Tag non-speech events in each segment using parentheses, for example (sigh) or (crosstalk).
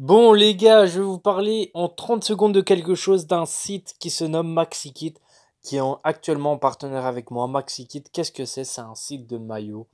Bon les gars, je vais vous parler en 30 secondes de quelque chose d'un site qui se nomme MaxiKit, qui est actuellement en partenaire avec moi. MaxiKit, qu'est-ce que c'est C'est un site de maillots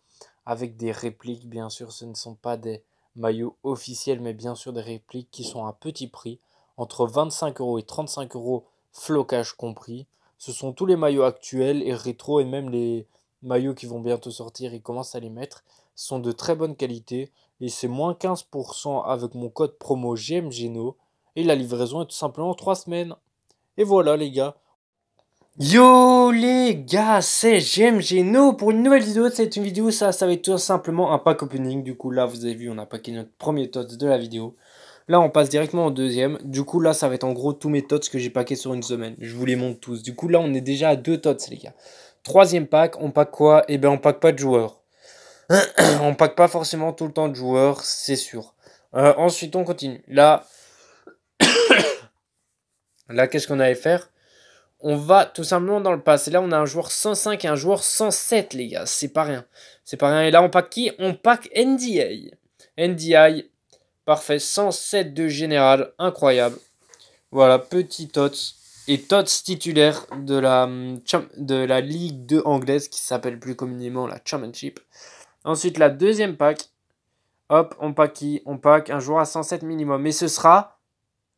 avec des répliques, bien sûr, ce ne sont pas des maillots officiels, mais bien sûr des répliques qui sont à petit prix, entre 25 euros et 35 euros, flocage compris. Ce sont tous les maillots actuels et rétro et même les, maillots qui vont bientôt sortir, ils commencent à les mettre, sont de très bonne qualité et c'est moins 15% avec mon code promo GMGENO et la livraison est tout simplement 3 semaines. Et voilà les gars. Yo les gars, c'est GMGENO pour une nouvelle vidéo. C'est une vidéo, ça, ça va être tout simplement un pack opening. Du coup là, vous avez vu, on a packé notre premier tot de la vidéo. Là, on passe directement au deuxième. Du coup, là, ça va être en gros tous mes tots que j'ai paqués sur une semaine. Je vous les montre tous. Du coup, là, on est déjà à deux tots, les gars. Troisième pack, on pack quoi Eh bien, on pack pas de joueurs. (clears throat) on pack pas forcément tout le temps de joueurs, c'est sûr. Euh, ensuite, on continue. Là, (coughs) là qu'est-ce qu'on allait faire on va tout simplement dans le Et Là, on a un joueur 105 et un joueur 107, les gars. C'est pas rien. C'est pas rien. Et là, on pack qui On pack NDI. NDI, parfait. 107 de général. Incroyable. Voilà, petit tots et Tots titulaire de la, de la Ligue 2 anglaise qui s'appelle plus communément la Championship. Ensuite, la deuxième pack. Hop, on pack qui On pack un joueur à 107 minimum. Et ce sera.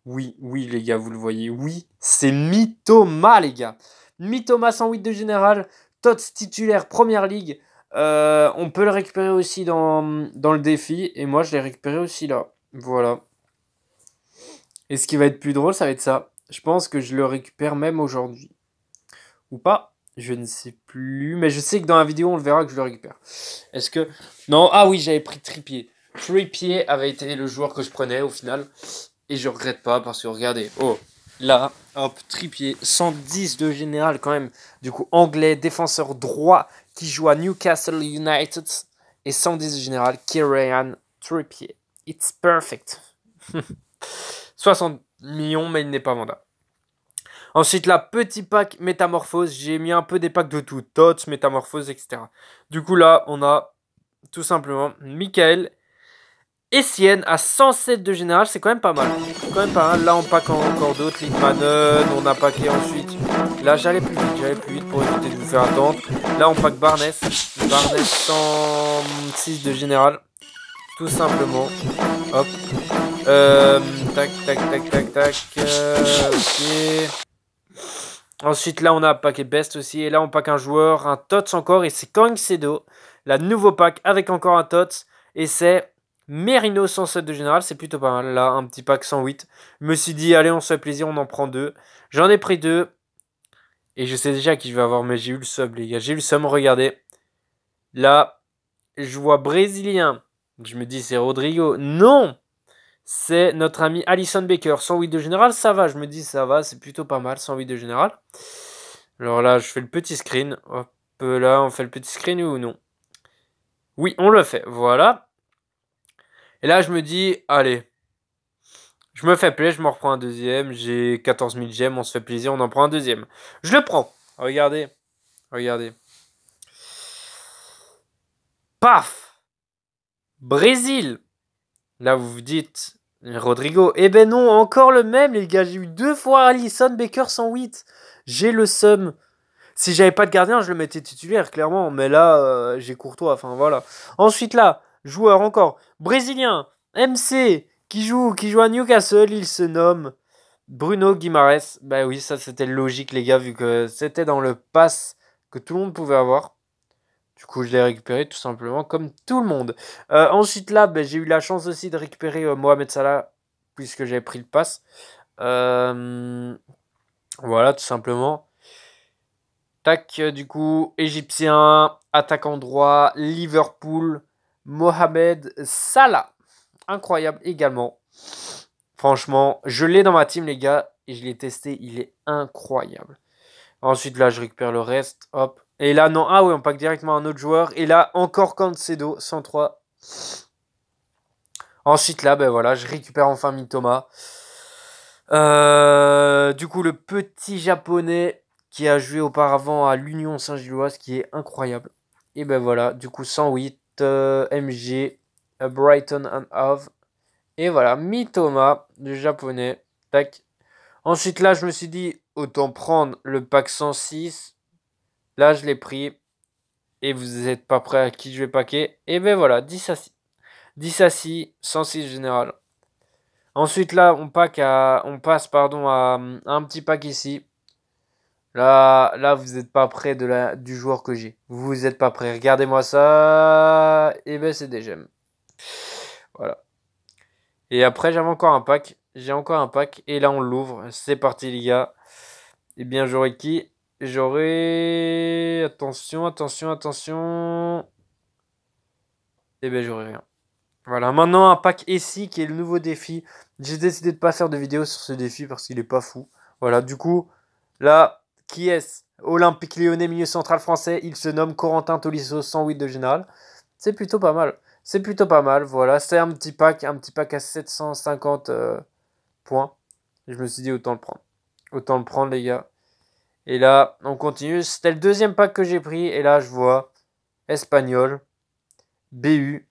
Oui, oui, les gars, vous le voyez. Oui, c'est Mitoma, les gars. Mitoma 108 de général. Tots titulaire première ligue. Euh, on peut le récupérer aussi dans, dans le défi. Et moi, je l'ai récupéré aussi là. Voilà. Et ce qui va être plus drôle, ça va être ça. Je pense que je le récupère même aujourd'hui. Ou pas Je ne sais plus. Mais je sais que dans la vidéo, on le verra que je le récupère. Est-ce que... Non, ah oui, j'avais pris Tripier. Tripier avait été le joueur que je prenais au final. Et je regrette pas parce que regardez. Oh, là, hop, Tripier. 110 de général quand même. Du coup, anglais, défenseur droit qui joue à Newcastle United. Et 110 de général, Kieran Trippier. It's perfect. 60 (laughs) millions, mais il n'est pas mandat. Ensuite, la petit pack métamorphose. J'ai mis un peu des packs de tout. Tots, métamorphose, etc. Du coup, là, on a tout simplement Michael et Sienne à 107 de général. C'est quand même pas mal. Quand même pas mal. Là, on pack encore d'autres. Litmanen, on a packé ensuite. Là, j'allais plus vite. J'allais plus vite pour éviter de vous faire attendre. Là, on pack Barnes. Barnes 106 de général. Tout simplement. Hop. tac, tac, tac, tac, tac. ok. Ensuite, là, on a un pack best aussi. Et là, on pack un joueur, un TOTS encore. Et c'est Kang Sedo. La nouveau pack avec encore un TOTS. Et c'est Merino 107 de général. C'est plutôt pas mal. Là, un petit pack 108. Je me suis dit, allez, on se fait plaisir, on en prend deux. J'en ai pris deux. Et je sais déjà qui je vais avoir, mais j'ai eu le sub, les gars. J'ai eu le sub, regardez. Là, je vois Brésilien. Je me dis, c'est Rodrigo. Non c'est notre ami Alison Baker. 108 de général, ça va, je me dis ça va, c'est plutôt pas mal, 108 de général. Alors là, je fais le petit screen. Hop là, on fait le petit screen ou non Oui, on le fait, voilà. Et là, je me dis, allez, je me fais plaisir, je m'en reprends un deuxième. J'ai 14 000 gemmes, on se fait plaisir, on en prend un deuxième. Je le prends. Regardez, regardez. Paf Brésil Là, vous vous dites, Rodrigo, eh ben non, encore le même, les gars. J'ai eu deux fois Allison Baker 108. J'ai le seum. Si j'avais pas de gardien, je le mettais titulaire, clairement. Mais là, euh, j'ai Courtois, enfin voilà. Ensuite, là, joueur encore. Brésilien, MC, qui joue, qui joue à Newcastle, il se nomme Bruno Guimares. Bah oui, ça c'était logique, les gars, vu que c'était dans le pass que tout le monde pouvait avoir. Du coup, je l'ai récupéré tout simplement comme tout le monde. Euh, ensuite, là, ben, j'ai eu la chance aussi de récupérer euh, Mohamed Salah, puisque j'avais pris le pass. Euh, voilà, tout simplement. Tac, du coup, Égyptien, attaquant droit, Liverpool, Mohamed Salah. Incroyable également. Franchement, je l'ai dans ma team, les gars, et je l'ai testé, il est incroyable. Ensuite, là, je récupère le reste, hop. Et là, non. Ah oui, on pack directement un autre joueur. Et là, encore Cancedo, 103. Ensuite, là, ben voilà, je récupère enfin Mitoma. Euh, du coup, le petit japonais qui a joué auparavant à l'Union Saint-Gilloise, qui est incroyable. Et ben voilà, du coup, 108, euh, MG, euh, Brighton and Hove. Et voilà, Mitoma, du japonais. Tac. Ensuite, là, je me suis dit, autant prendre le pack 106 Là, je l'ai pris. Et vous n'êtes pas prêt à qui je vais paquer. Et ben voilà, 10 assis. 10 assis, 106 général. Ensuite, là, on, pack on passe pardon, à, euh, un petit pack ici. Là, là vous n'êtes pas prêt de la, du joueur que j'ai. Vous n'êtes pas prêt. Regardez-moi ça. Et ben, c'est des gemmes. Voilà. Et après, j'avais encore un pack. J'ai encore un pack. Et là, on l'ouvre. C'est parti, les gars. Et eh bien, j'aurai qui J'aurai... Attention, attention, attention. Eh bien, j'aurai rien. Voilà, maintenant un pack e ici qui est le nouveau défi. J'ai décidé de ne pas faire de vidéo sur ce défi parce qu'il n'est pas fou. Voilà, du coup, là, qui est-ce Olympique lyonnais, milieu central français, il se nomme Corentin Tolisso, 108 de général. C'est plutôt pas mal. C'est plutôt pas mal, voilà. C'est un petit pack, un petit pack à 750 euh, points. Je me suis dit, autant le prendre. Autant le prendre, les gars. Et là, on continue. C'était le deuxième pack que j'ai pris. Et là, je vois Espagnol, BU,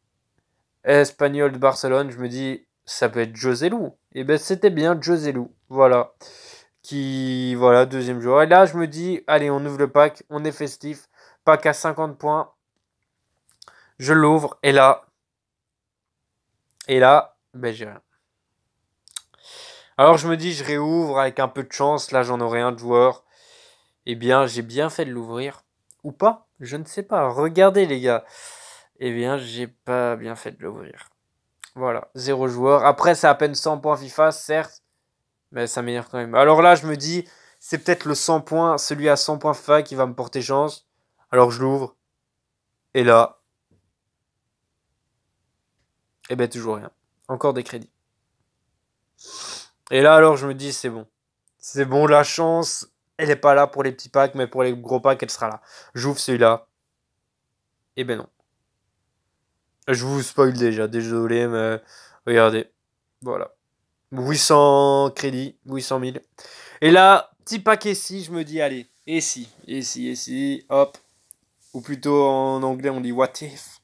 Espagnol de Barcelone. Je me dis, ça peut être José Et eh ben c'était bien José Voilà. Qui, voilà, deuxième joueur. Et là, je me dis, allez, on ouvre le pack. On est festif. Pack à 50 points. Je l'ouvre. Et là, et là, ben j'ai rien. Alors je me dis, je réouvre avec un peu de chance. Là, j'en aurai un joueur eh bien, j'ai bien fait de l'ouvrir. Ou pas, je ne sais pas. Regardez, les gars. Eh bien, j'ai pas bien fait de l'ouvrir. Voilà, zéro joueur. Après, c'est à peine 100 points FIFA, certes, mais ça m'énerve quand même. Alors là, je me dis, c'est peut-être le 100 points, celui à 100 points FIFA qui va me porter chance. Alors je l'ouvre. Et là. Eh bien, toujours rien. Encore des crédits. Et là, alors, je me dis, c'est bon. C'est bon, la chance, elle n'est pas là pour les petits packs, mais pour les gros packs, elle sera là. J'ouvre celui-là. Eh ben non. Je vous spoil déjà, désolé, mais regardez. Voilà. 800 crédits, 800 000. Et là, petit pack ici, je me dis, allez, et Ici, ici, hop. Ou plutôt en anglais, on dit what if.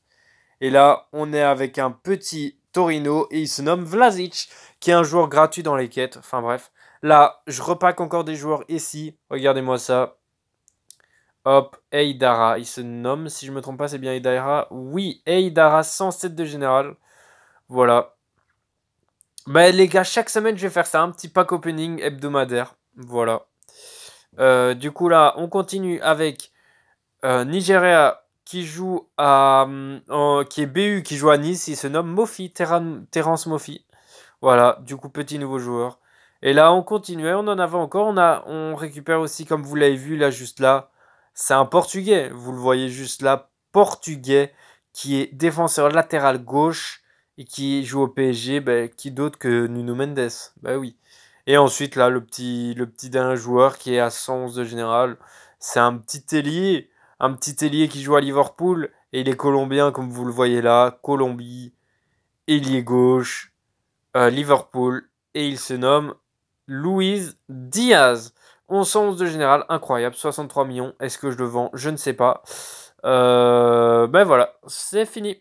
Et là, on est avec un petit Torino et il se nomme Vlasic, qui est un joueur gratuit dans les quêtes. Enfin bref. Là, je repack encore des joueurs ici. Regardez-moi ça. Hop, Eidara, il se nomme, si je me trompe pas, c'est bien Eidara. Oui, Eidara, 107 de général. Voilà. Bah les gars, chaque semaine, je vais faire ça, un petit pack opening hebdomadaire. Voilà. Euh, du coup, là, on continue avec euh, Nigeria qui joue à... Euh, qui est BU, qui joue à Nice, il se nomme Mofi, Terence Mofi. Voilà, du coup, petit nouveau joueur. Et là, on continuait, on en avait encore. On, a, on récupère aussi, comme vous l'avez vu là, juste là, c'est un Portugais. Vous le voyez juste là, Portugais, qui est défenseur latéral gauche et qui joue au PSG, ben, qui d'autre que Nuno Mendes Ben oui. Et ensuite, là, le petit, le petit dernier joueur qui est à 111 de général, c'est un petit ailier, un petit ailier qui joue à Liverpool, et il est colombien, comme vous le voyez là, Colombie, ailier gauche, euh, Liverpool, et il se nomme Louise Diaz. on sens de général, incroyable, 63 millions. Est-ce que je le vends Je ne sais pas. Euh, ben voilà, c'est fini.